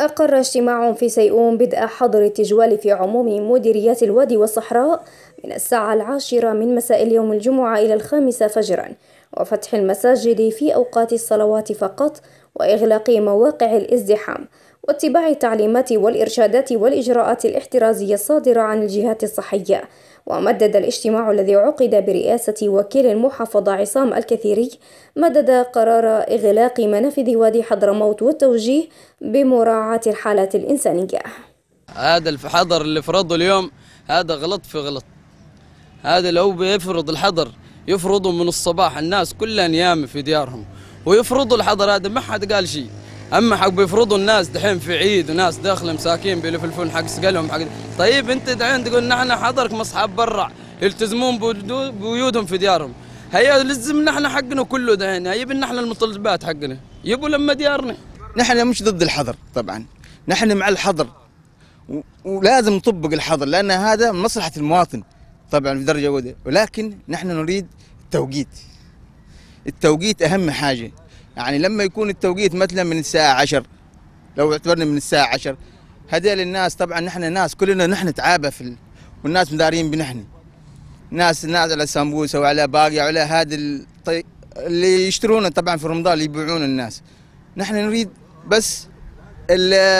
أقر اجتماع في سيئون بدء حظر التجوال في عموم مديريات الوادي والصحراء من الساعة العاشرة من مساء اليوم الجمعة إلى الخامسة فجرا وفتح المساجد في أوقات الصلوات فقط وإغلاق مواقع الازدحام واتباع التعليمات والإرشادات والإجراءات الاحترازية الصادرة عن الجهات الصحية ومدد الاجتماع الذي عقد برئاسة وكيل المحافظة عصام الكثيري مدد قرار إغلاق منافذ وادي حضرموت والتوجيه بمراعاة الحالات الإنسانية هذا الحظر اللي فرضه اليوم هذا غلط في غلط هذا لو بيفرض الحظر يفرضوا من الصباح الناس كلها نيام في ديارهم ويفرضوا الحظر هذا ما حد قال شيء اما حق بيفرضوا الناس دحين في عيد وناس داخله مساكين بيلفلفون حق سقلهم حق طيب انت دحين تقول نحن حضرك مصحاب برا يلتزمون بوجودهم في ديارهم هيا لزم نحن حقنا كله دحين يبي نحن المتطلبات حقنا يبوا لما ديارنا نحن مش ضد الحظر طبعا نحن مع الحظر ولازم نطبق الحظر لان هذا مصلحه المواطن طبعا بدرجه ولكن نحن نريد التوقيت التوقيت اهم حاجه يعني لما يكون التوقيت مثلا من الساعة 10 لو اعتبرنا من الساعة 10 هذول الناس طبعا نحن ناس كلنا نحن تعابة في ال... والناس مدارين بنحن ناس ناس على سامبوسة وعلى باقي وعلى هذا الطي... اللي يشترونه طبعا في رمضان اللي يبيعون الناس نحن نريد بس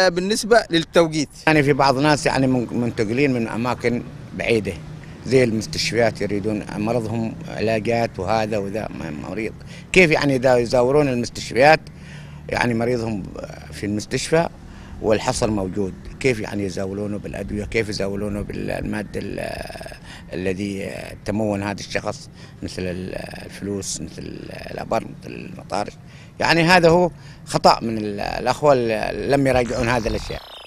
بالنسبة للتوقيت يعني في بعض الناس يعني منتقلين من أماكن بعيدة زي المستشفيات يريدون مرضهم علاجات وهذا وذا مريض كيف يعني إذا يزورون المستشفيات يعني مريضهم في المستشفى والحصر موجود كيف يعني يزاولونه بالأدوية كيف يزاولونه بالمادة الذي تمون هذا الشخص مثل الفلوس مثل الأبر مثل المطارش يعني هذا هو خطأ من الأخوة لم يراجعون هذه الأشياء